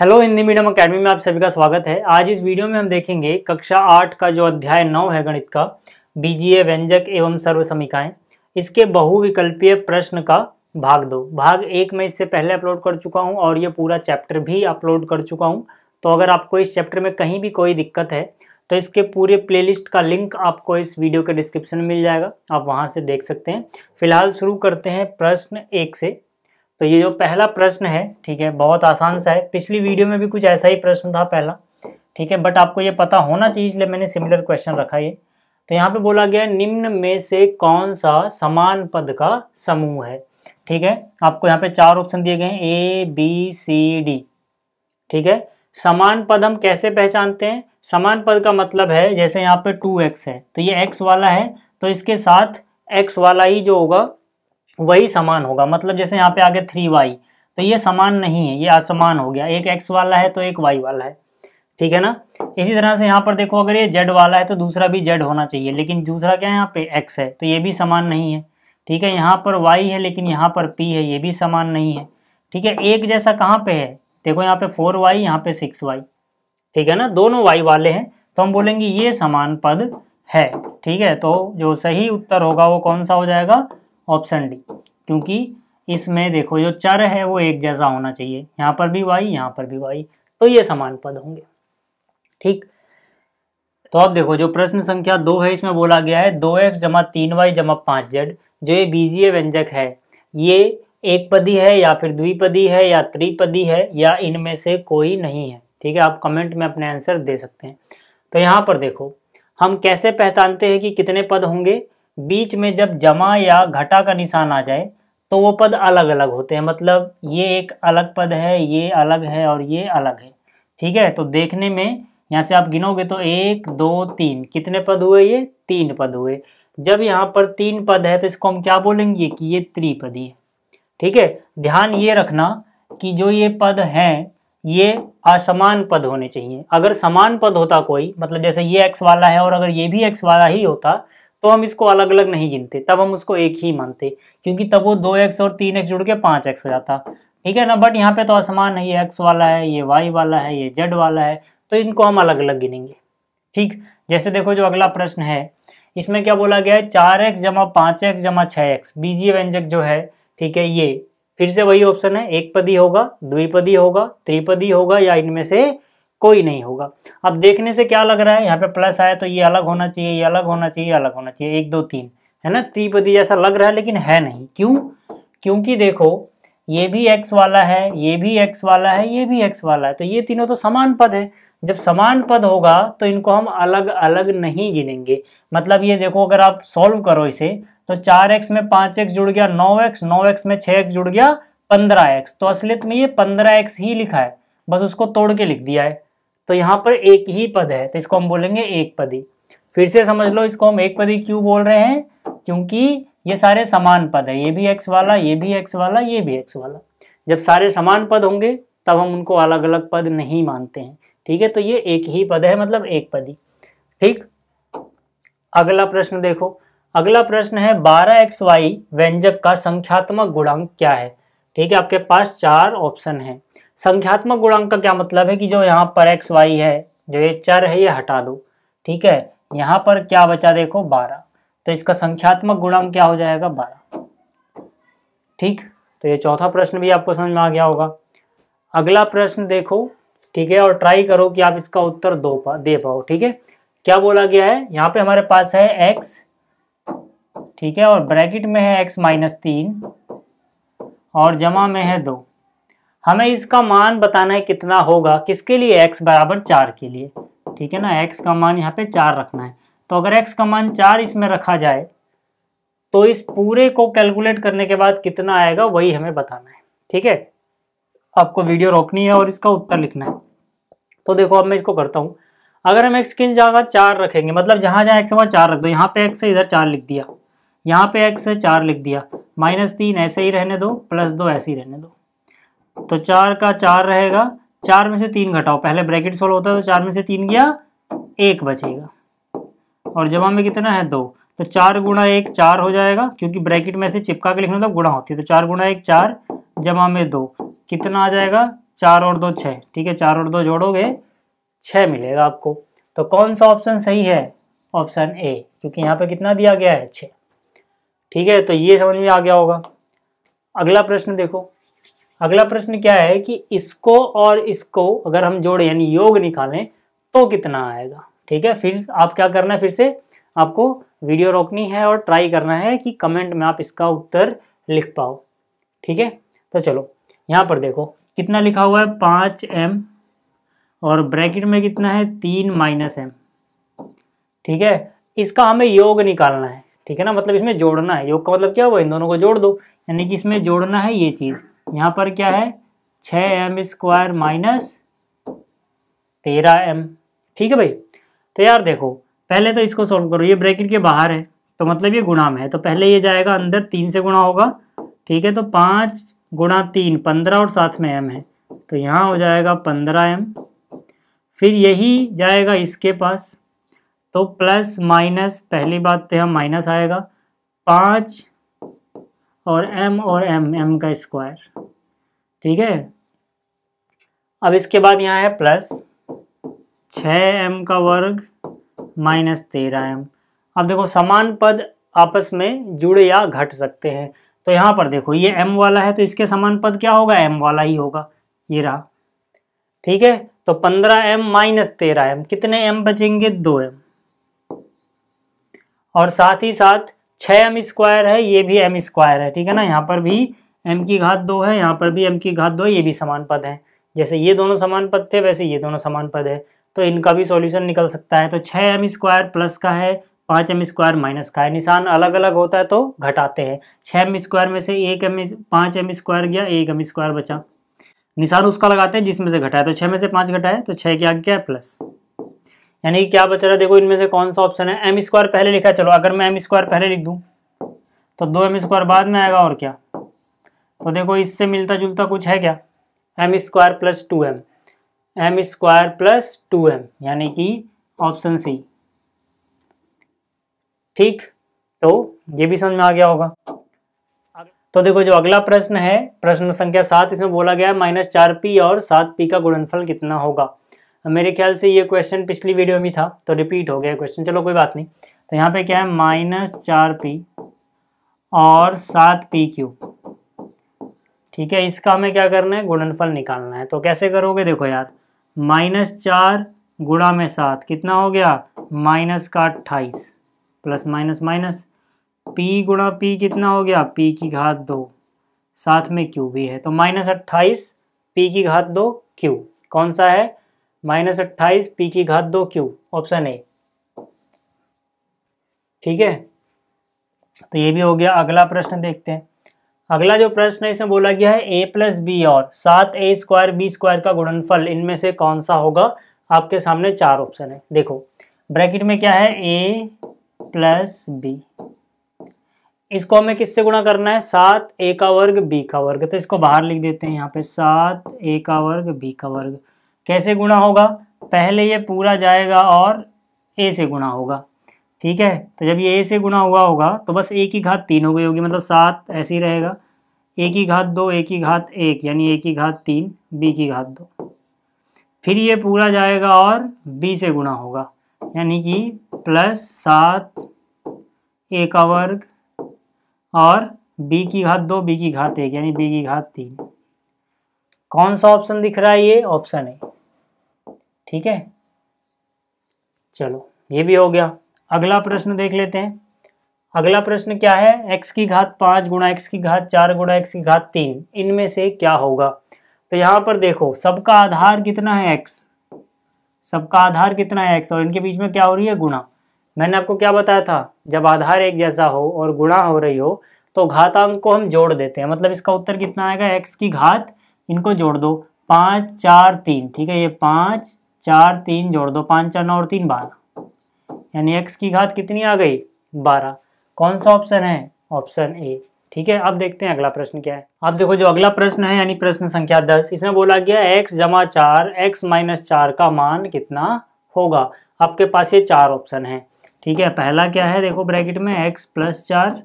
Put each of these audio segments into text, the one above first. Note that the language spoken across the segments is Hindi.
हेलो हिंदी मीडियम अकेडमी में आप सभी का स्वागत है आज इस वीडियो में हम देखेंगे कक्षा आठ का जो अध्याय नौ है गणित का बीजीय व्यंजक एवं सर्व समीकाएं इसके बहुविकल्पीय प्रश्न का भाग दो भाग एक में इससे पहले अपलोड कर चुका हूं और ये पूरा चैप्टर भी अपलोड कर चुका हूं तो अगर आपको इस चैप्टर में कहीं भी कोई दिक्कत है तो इसके पूरे प्ले का लिंक आपको इस वीडियो के डिस्क्रिप्शन में मिल जाएगा आप वहाँ से देख सकते हैं फिलहाल शुरू करते हैं प्रश्न एक से तो ये जो पहला प्रश्न है ठीक है बहुत आसान सा है पिछली वीडियो में भी कुछ ऐसा ही प्रश्न था पहला ठीक है बट आपको ये पता होना चाहिए इसलिए मैंने सिमिलर क्वेश्चन रखा ये तो यहाँ पे बोला गया निम्न में से कौन सा समान पद का समूह है ठीक है आपको यहाँ पे चार ऑप्शन दिए गए हैं ए बी सी डी ठीक है समान पद हम कैसे पहचानते हैं समान पद का मतलब है जैसे यहाँ पे टू एक्स है तो ये एक्स वाला है तो इसके साथ एक्स वाला ही जो होगा वही समान होगा मतलब जैसे यहाँ पे आगे थ्री वाई तो ये समान नहीं है ये असमान हो गया एक एक्स वाला है तो एक वाई वाला है ठीक है ना इसी तरह से यहाँ पर देखो अगर ये जेड वाला है तो दूसरा भी जेड होना चाहिए लेकिन दूसरा क्या है यहाँ पे एक्स है तो ये भी समान नहीं है ठीक है यहाँ पर वाई है लेकिन यहाँ पर पी है ये भी समान नहीं है ठीक है एक जैसा कहाँ पे है देखो यहाँ पे फोर वाई यहाँ पे सिक्स वाई ठीक है ना दोनों वाई वाले हैं तो हम बोलेंगे ये समान पद है ठीक है तो जो सही उत्तर होगा वो कौन सा हो जाएगा ऑप्शन डी क्योंकि इसमें देखो जो चर है वो एक जैसा होना चाहिए यहाँ पर भी वाई यहाँ पर भी वाई तो ये समान पद होंगे ठीक तो अब देखो जो प्रश्न संख्या दो है इसमें बोला गया है दो एक्स जमा तीन वाई जमा पाँच जेड जो ये बीजीय व्यंजक है ये एक पदी है या फिर द्विपदी है या त्रिपदी है या इनमें से कोई नहीं है ठीक है आप कमेंट में अपने आंसर दे सकते हैं तो यहाँ पर देखो हम कैसे पहचानते हैं कि कितने पद होंगे बीच में जब जमा या घटा का निशान आ जाए तो वो पद अलग अलग होते हैं मतलब ये एक अलग पद है ये अलग है और ये अलग है ठीक है तो देखने में यहाँ से आप गिनोगे तो एक दो तीन कितने पद हुए ये तीन पद हुए जब यहाँ पर तीन पद है तो इसको हम क्या बोलेंगे कि ये त्रिपदी है ठीक है ध्यान ये रखना कि जो ये पद हैं ये असमान पद होने चाहिए अगर समान पद होता कोई मतलब जैसे ये एक्स वाला है और अगर ये भी एक्स वाला ही होता तो हम इसको अलग अलग नहीं गिनते तब हम उसको एक ही मानते क्योंकि तब वो दो एक्स और तीन एक्स जुड़ के पाँच एक्स हो जाता ठीक है ना बट यहाँ पे तो आसमान है ये एक्स वाला है ये वाई वाला है ये जेड वाला है तो इनको हम अलग अलग गिनेंगे ठीक जैसे देखो जो अगला प्रश्न है इसमें क्या बोला गया है चार एक्स जमा पाँच एक्स जमा छः एक्स बीजीय व्यंजक जो है ठीक है ये फिर से वही ऑप्शन है एक पदी होगा द्विपदी होगा त्रिपदी होगा या इनमें से कोई नहीं होगा अब देखने से क्या लग रहा है यहाँ पे प्लस आया तो ये अलग होना चाहिए ये अलग होना चाहिए अलग होना चाहिए एक दो तीन है ना त्रिपदी जैसा लग रहा है लेकिन है नहीं क्यों क्योंकि देखो ये भी एक्स वाला है ये भी एक्स वाला है ये भी एक्स वाला है तो ये तीनों तो समान पद है जब समान पद होगा तो इनको हम अलग अलग नहीं गिनेंगे मतलब ये देखो अगर आप सॉल्व करो इसे तो चार एक्स में पाँच एक्स जुड़ गया नौ एक्स नौ एक्स में छः एक्स जुड़ गया पंद्रह एक्स तो असलियत में ये पंद्रह एक्स ही लिखा है बस उसको तोड़ के लिख दिया है तो यहाँ पर एक ही पद है तो इसको हम बोलेंगे एक पदी फिर से समझ लो इसको हम एक पदी क्यों बोल रहे हैं क्योंकि ये सारे समान पद है ये भी एक्स वाला ये भी एक्स वाला ये भी एक्स वाला जब सारे समान पद होंगे तब हम उनको अलग अलग पद नहीं मानते हैं ठीक है तो ये एक ही पद है मतलब एक पदी ठीक अगला प्रश्न देखो अगला प्रश्न है बारह एक्स वाई व्यंजक का संख्यात्मक गुणांक क्या है ठीक है आपके पास चार ऑप्शन है संख्यात्मक गुणांक का क्या मतलब है कि जो यहाँ पर एक्स वाई है जो ये चर है ये हटा दो ठीक है यहाँ पर क्या बचा देखो बारह तो इसका संख्यात्मक गुणांक क्या हो जाएगा बारह ठीक तो ये चौथा प्रश्न भी आपको समझ में आ गया होगा अगला प्रश्न देखो ठीक है और ट्राई करो कि आप इसका उत्तर दो पा दे पाओ ठीक है क्या बोला गया है यहाँ पे हमारे पास है एक्स ठीक है और ब्रैकेट में है एक्स माइनस तीन और जमा में है दो हमें इसका मान बताना है कितना होगा किसके लिए एक्स बराबर चार के लिए ठीक है ना एक्स का मान यहाँ पे चार रखना है तो अगर एक्स का मान चार इसमें रखा जाए तो इस पूरे को कैलकुलेट करने के बाद कितना आएगा वही हमें बताना है ठीक है आपको वीडियो रोकनी है और इसका उत्तर लिखना है तो देखो अब मैं इसको करता हूँ अगर हम एक्स की जगह चार रखेंगे मतलब जहाँ जहाँ एक्स वहाँ चार रख दो यहाँ पे एक्स है इधर चार लिख दिया यहाँ पे एक्स है चार लिख दिया माइनस तीन ऐसे ही रहने दो प्लस दो ऐसे ही रहने दो तो चार का चार रहेगा चार में से तीन घटाओ पहले ब्रैकेट सोल्व होता है तो चार में से तीन गया एक बचेगा और जमा में कितना है दो तो चार गुणा एक चार हो जाएगा क्योंकि ब्रैकेट में से चिपका के लिखना तो गुणा होती है तो चार गुणा एक चार जमा में दो कितना आ जाएगा चार और दो छः ठीक है चार और दो जोड़ोगे छः मिलेगा आपको तो कौन सा ऑप्शन सही है ऑप्शन ए क्योंकि यहाँ पे कितना दिया गया है छः ठीक है तो ये समझ में आ गया होगा अगला प्रश्न देखो अगला प्रश्न क्या है कि इसको और इसको अगर हम जोड़े यानी योग निकालें तो कितना आएगा ठीक है फिर आप क्या करना है फिर से आपको वीडियो रोकनी है और ट्राई करना है कि कमेंट में आप इसका उत्तर लिख पाओ ठीक है तो चलो यहाँ पर देखो कितना लिखा हुआ है पाँच एम और ब्रैकेट में कितना है तीन माइनस एम ठीक है इसका हमें योग निकालना है ठीक है ना मतलब इसमें जोड़ना है योग का मतलब क्या हुआ इन दोनों को जोड़ दो यानी कि इसमें जोड़ना है ये चीज़ यहाँ पर क्या है छ एम स्क्वायर माइनस तेरह एम ठीक है भाई तो यार देखो पहले तो इसको सॉल्व करो ये ब्रैकेट के बाहर है तो मतलब ये गुणा में है तो पहले ये जाएगा अंदर तीन से गुणा होगा ठीक है तो पाँच गुणा तीन पंद्रह और साथ में एम है तो यहाँ हो जाएगा पंद्रह एम फिर यही जाएगा इसके पास तो प्लस माइनस पहली बात तो यहाँ माइनस आएगा पाँच और m और m m का स्क्वायर ठीक है अब इसके बाद यहाँ है प्लस छ एम का वर्ग माइनस तेरह एम अब देखो समान पद आपस में जुड़े या घट सकते हैं तो यहाँ पर देखो ये एम वाला है तो इसके समान पद क्या होगा एम वाला ही होगा ये रहा ठीक है तो पंद्रह एम माइनस तेरह एम कितने एम बचेंगे दो एम और साथ ही साथ छः एम स्क्वायर है ये भी एम स्क्वायर है ठीक है ना यहाँ पर भी एम की घात दो है यहाँ पर भी एम की घात दो है ये भी समान पद है जैसे ये दोनों समान पद थे वैसे ये दोनों समान पद है तो इनका भी सॉल्यूशन निकल सकता है तो छः एम स्क्वायर प्लस का है पाँच एम स्क्वायर माइनस का है निशान अलग अलग होता है तो घटाते हैं छः एम स्क्वायर में से एक एम पाँच एम स्क्वायर गया एक एम स्क्वायर बचा निशान उसका लगाते हैं जिसमें से घटाया तो छः में से पाँच घटाया तो छः क्या गया प्लस यानी क्या बच रहा है देखो इनमें से कौन सा ऑप्शन है एम स्क्वायर पहले लिखा चलो अगर मैं एम स्क्वायर पहले लिख दूं तो दो एम स्क्वायर बाद में आएगा और क्या तो देखो इससे मिलता जुलता कुछ है क्या M square plus two M M square plus two M यानी कि ऑप्शन सी ठीक तो ये भी समझ में आ गया होगा तो देखो जो अगला प्रश्न है प्रश्न संख्या सात इसमें बोला गया है माइनस चार पी और सात पी का गुणनफल कितना होगा मेरे ख्याल से ये क्वेश्चन पिछली वीडियो में था तो रिपीट हो गया क्वेश्चन चलो कोई बात नहीं तो यहाँ पे क्या है माइनस चार पी और सात पी क्यू ठीक है इसका हमें क्या करना है गुणनफल निकालना है तो कैसे करोगे देखो यार माइनस चार गुणा में सात कितना हो गया माइनस का अट्ठाईस प्लस माइनस माइनस पी गुणा पी कितना हो गया पी की घात दो साथ में क्यू भी है तो माइनस अट्ठाईस पी की घात दो क्यू कौन सा है माइनस अट्ठाईस पी की घात दो क्यू ऑप्शन ए ठीक है तो ये भी हो गया अगला प्रश्न देखते हैं अगला जो प्रश्न है इसमें बोला गया है ए प्लस बी और सात ए स्क्वायर बी स्क्वायर का गुणनफल इनमें से कौन सा होगा आपके सामने चार ऑप्शन है देखो ब्रैकेट में क्या है ए प्लस बी इसको हमें किससे गुणा करना है सात ए का वर्ग बी का वर्ग तो इसको बाहर लिख देते हैं यहाँ पे सात ए का वर्ग बी का वर्ग कैसे गुणा होगा पहले ये पूरा जाएगा और ए से गुणा होगा ठीक है तो जब ये ए से गुणा हुआ होगा तो बस ए की घात तीन हो गई होगी मतलब सात ऐसे ही रहेगा ए की घात दो ए की घात एक यानी ए की घात तीन बी की घात दो फिर ये पूरा जाएगा और बी से गुणा होगा यानी कि प्लस सात ए का वर्ग और बी की घात दो बी की घात एक यानी बी की घात तीन कौन सा ऑप्शन दिख रहा है ये ऑप्शन है ठीक है चलो ये भी हो गया अगला प्रश्न देख लेते हैं अगला प्रश्न क्या है एक्स की घात पाँच गुणा एक्स की घात चार गुणा एक्स की घात तीन इनमें से क्या होगा तो यहाँ पर देखो सबका आधार कितना है एक्स सबका आधार कितना है एक्स और इनके बीच में क्या हो रही है गुणा मैंने आपको क्या बताया था जब आधार एक जैसा हो और गुणा हो रही हो तो घातांक को हम जोड़ देते हैं मतलब इसका उत्तर कितना आएगा एक्स की घात इनको जोड़ दो पाँच चार तीन ठीक है ये पाँच चार तीन जोड़ दो पाँच चार नौ और तीन बारह यानी एक्स की घात कितनी आ गई बारह कौन सा ऑप्शन है ऑप्शन ए ठीक है अब देखते हैं अगला प्रश्न क्या है अब देखो जो अगला प्रश्न है यानी प्रश्न संख्या दस इसमें बोला गया एक्स जमा चार एक्स माइनस चार का मान कितना होगा आपके पास ये चार ऑप्शन है ठीक है पहला क्या है देखो ब्रैकेट में एक्स प्लस चार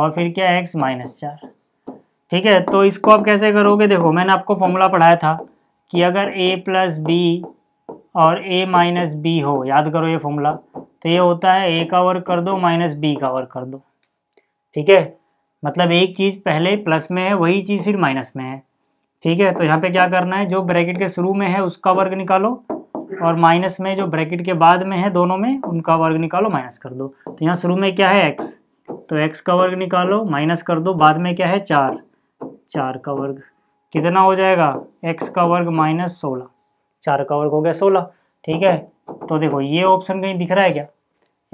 और फिर क्या एक्स माइनस चार ठीक है तो इसको आप कैसे करोगे देखो मैंने आपको फॉर्मूला पढ़ाया था कि अगर ए प्लस बी और ए माइनस बी हो याद करो ये फॉर्मूला तो ये होता है ए का वर्क कर दो माइनस बी का वर्क कर दो ठीक है मतलब एक चीज़ पहले प्लस में है वही चीज़ फिर माइनस में है ठीक है तो यहाँ पे क्या करना है जो ब्रैकेट के शुरू में है उसका वर्ग निकालो और माइनस में जो ब्रैकेट के बाद में है दोनों में उनका वर्ग निकालो माइनस कर दो तो यहाँ शुरू में क्या है एक्स तो एक्स का वर्ग निकालो माइनस कर दो बाद में क्या है चार चार का वर्ग कितना हो जाएगा एक्स का वर्ग माइनस सोलह चार का वर्ग हो गया सोलह ठीक है तो देखो ये ऑप्शन कहीं दिख रहा है क्या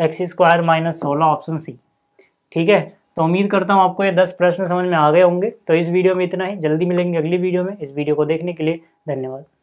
एक्स स्क्वायर माइनस सोलह ऑप्शन सी ठीक है तो उम्मीद करता हूँ आपको ये दस प्रश्न समझ में आ गए होंगे तो इस वीडियो में इतना ही जल्दी मिलेंगे अगली वीडियो में इस वीडियो को देखने के लिए धन्यवाद